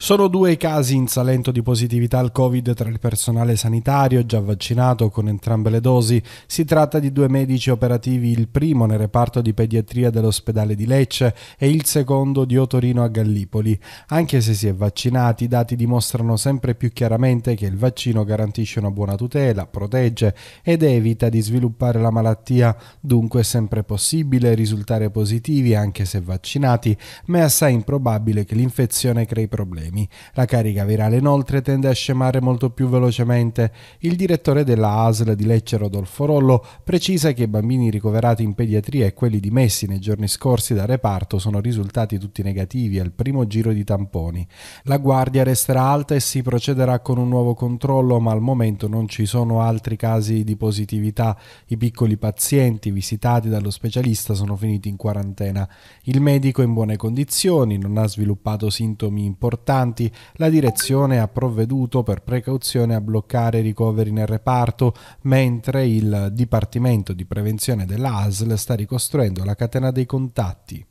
Sono due i casi in Salento di positività al Covid tra il personale sanitario già vaccinato con entrambe le dosi. Si tratta di due medici operativi, il primo nel reparto di pediatria dell'ospedale di Lecce e il secondo di Otorino a Gallipoli. Anche se si è vaccinati, i dati dimostrano sempre più chiaramente che il vaccino garantisce una buona tutela, protegge ed evita di sviluppare la malattia. Dunque è sempre possibile risultare positivi anche se vaccinati, ma è assai improbabile che l'infezione crei problemi problemi. La carica virale inoltre tende a scemare molto più velocemente. Il direttore della ASL di Lecce Rodolfo Rollo precisa che i bambini ricoverati in pediatria e quelli dimessi nei giorni scorsi da reparto sono risultati tutti negativi al primo giro di tamponi. La guardia resterà alta e si procederà con un nuovo controllo, ma al momento non ci sono altri casi di positività. I piccoli pazienti visitati dallo specialista sono finiti in quarantena. Il medico è in buone condizioni, non ha sviluppato sintomi importanti importanti, la direzione ha provveduto per precauzione a bloccare i ricoveri nel reparto, mentre il Dipartimento di Prevenzione dell'ASL sta ricostruendo la catena dei contatti.